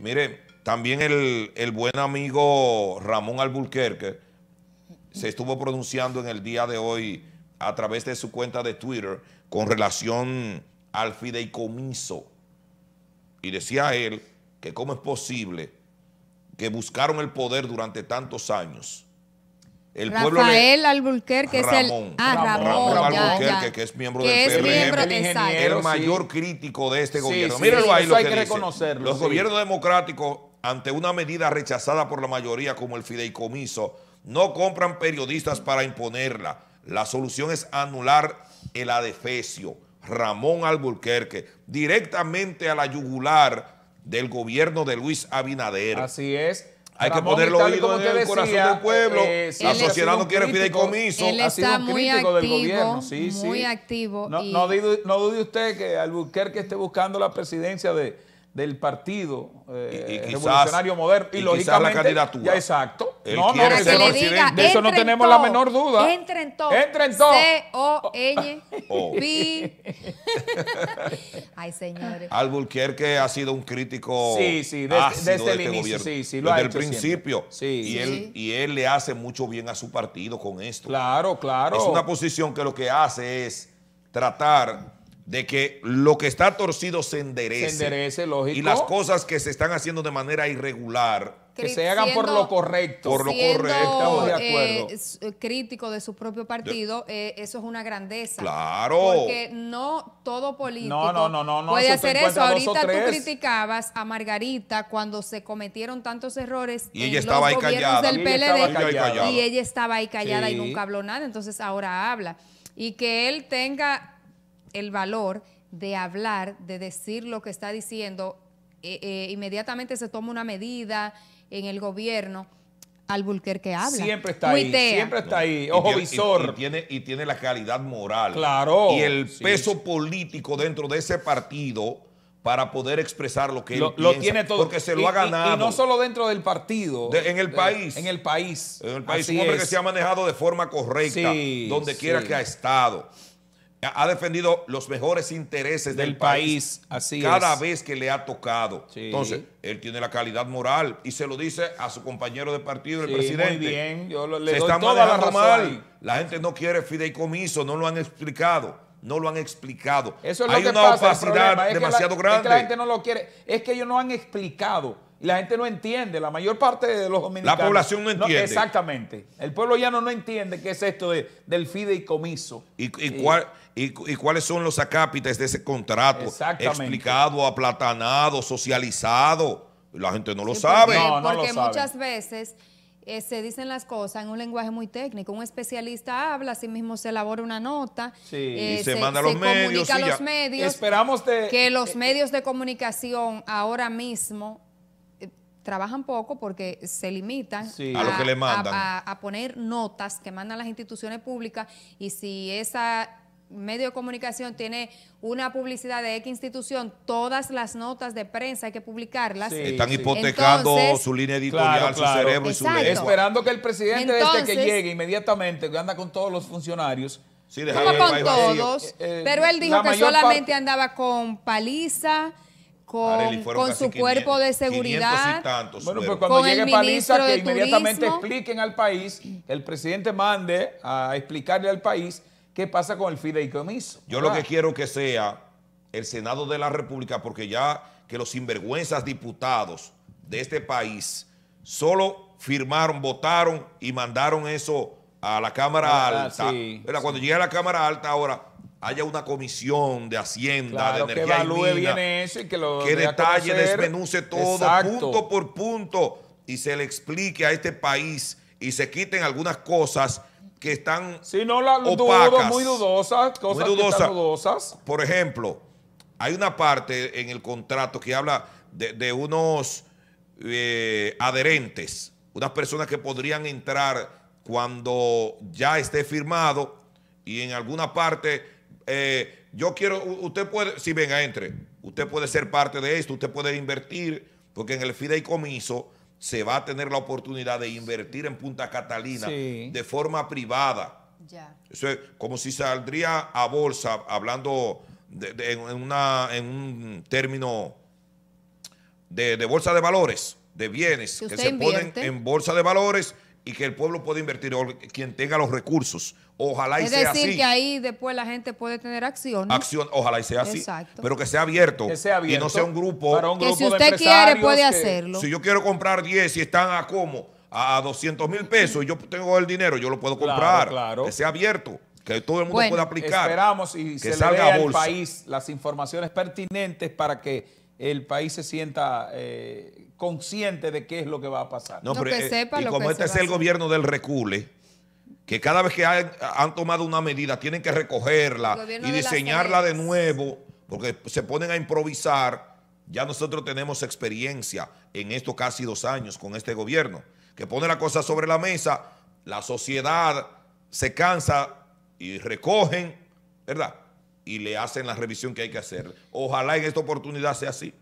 Mire, también el, buen amigo Ramón Alburquerque se estuvo pronunciando en el día de hoy a través de su cuenta de Twitter con relación al fideicomiso. Y decía él que cómo es posible que buscaron el poder durante tantos años el Rafael Alburquerque es el Ramón, ah, que es miembro del el, mayor crítico de este gobierno. Sí, Mírenlo ahí lo hay que, que Los gobiernos democráticos, ante una medida rechazada por la mayoría como el fideicomiso, no compran periodistas para imponerla. La solución es anular el adefesio. Ramón Alburquerque, directamente a la yugular del gobierno de Luis Abinader. Así es. Hay que ponerlo oído en el corazón del pueblo. Eh, la sociedad no quiere fideicomiso. Él ha sido muy crítico activo, del gobierno. muy activo. No, y... no, dude, no, dude, usted que Albuquerque esté buscando la presidencia de, del partido eh, revolucionario moderno y, y lógicamente la candidatura. exacto. no, no, de eso, no, de eso no tenemos la menor duda. entre en todo. entre en todo. C O N O B Ay, señores. Al que ha sido un crítico Sí, sí, desde, el este inicio, sí, sí, lo ha hecho el principio. Sí, y sí. él y él le hace mucho bien a su partido con esto. Claro, claro. Es una posición que lo que hace es tratar de que lo que está torcido se enderece. Se enderece, lógico. Y las cosas que se están haciendo de manera irregular. Que, se hagan por lo correcto. Por lo siendo, correcto. de eh, eh, crítico de su propio partido, eh, eso es una grandeza. Claro. Porque no todo político puede hacer eso. Ahorita tú criticabas a Margarita cuando se cometieron tantos errores y ella ahí del PLD. estaba ahí callada. Y ella estaba ahí callada y nunca habló nada. Entonces ahora habla. Y que él tenga el valor de hablar, de decir lo que está diciendo, eh, eh, inmediatamente se toma una medida en el gobierno al Bulker que habla. Siempre está ahí, siempre está ahí. Ojo visor. Y, tiene, la calidad moral. Claro. Y el peso político dentro de ese partido para poder expresar lo que lo, él tiene todo porque se lo ha ganado y, no solo dentro del partido en el país en el país en el país un hombre que se ha manejado de forma correcta donde quiera que ha estado ha defendido los mejores intereses del, país, cada vez que le ha tocado. Entonces, él tiene la calidad moral y se lo dice a su compañero de partido, el sí, presidente. Muy bien, yo le se doy toda la mal. La gente no quiere fideicomiso, no lo han explicado no lo han explicado. Eso Hay una opacidad demasiado grande. Es que la gente no lo quiere. Es que ellos no han explicado. Y la gente no entiende, la mayor parte de los dominicanos. La población no entiende. exactamente. El pueblo ya no entiende qué es esto del fideicomiso. ¿Y, y, cuáles son los acápites de ese contrato? Exactamente. Explicado, aplatanado, socializado. La gente no lo sabe. no, no lo sabe. muchas veces eh, se dicen las cosas en un lenguaje muy técnico. Un especialista habla, así mismo se elabora una nota, eh, y se, manda a los, se medios, comunica a los medios. Esperamos de, que los medios de comunicación ahora mismo trabajan poco porque se limitan a, lo que le mandan. A, poner notas que mandan las instituciones públicas y si esa medio de comunicación tiene una publicidad de X institución, todas las notas de prensa hay que publicarlas. Están hipotecando su línea editorial, su cerebro y su lengua. Esperando que el presidente este que llegue inmediatamente, que anda con todos los funcionarios, Sí, Como con todos, eh, eh, pero él dijo que solamente andaba con paliza, con, su cuerpo de seguridad. bueno, pues cuando llegue Paliza, que inmediatamente expliquen al país, el presidente mande a explicarle al país qué pasa con el fideicomiso. Yo lo que quiero que sea el Senado de la República, porque ya que los sinvergüenzas diputados de este país solo firmaron, votaron y mandaron eso a la Cámara ah, Alta. Sí, Cuando llegue a la Cámara Alta ahora haya una comisión de Hacienda, de Energía que y que, que detalle, desmenuce todo punto por punto y se le explique a este país y se quiten algunas cosas que están si opacas, muy dudosas, cosas muy Por ejemplo, hay una parte en el contrato que habla de, unos eh, adherentes, unas personas que podrían entrar cuando ya esté firmado y en alguna parte eh, yo quiero, usted puede, si venga, entre, usted puede ser parte de esto, usted puede invertir, porque en el fideicomiso se va a tener la oportunidad de invertir en Punta Catalina de forma privada. Eso es como si saldría a bolsa, hablando en, un término de, bolsa de valores, de bienes, que se ponen en bolsa de valores y que el pueblo pueda invertir, quien tenga los recursos. Ojalá y sea así. Es decir, que ahí después la gente puede tener acción Acción, ojalá y sea así. Pero que sea abierto. Que sea abierto. Y no sea un grupo. que si usted quiere, puede hacerlo. Si yo quiero comprar 10 y están a como a 200 mil pesos y yo tengo el dinero, yo lo puedo comprar. Claro, Que sea abierto. Que todo el mundo pueda aplicar. Esperamos y que se salga le dé al país las informaciones pertinentes para que el país se sienta eh, consciente de qué es lo que va a pasar. No, pero, eh, y como este es el gobierno del recule, que cada vez que han, tomado una medida tienen que recogerla y diseñarla de, de nuevo, porque se ponen a improvisar. Ya nosotros tenemos experiencia en estos casi dos años con este gobierno, que pone la cosa sobre la mesa, la sociedad se cansa y recogen, ¿verdad? y le hacen la revisión que hay que hacer. Ojalá en esta oportunidad sea así.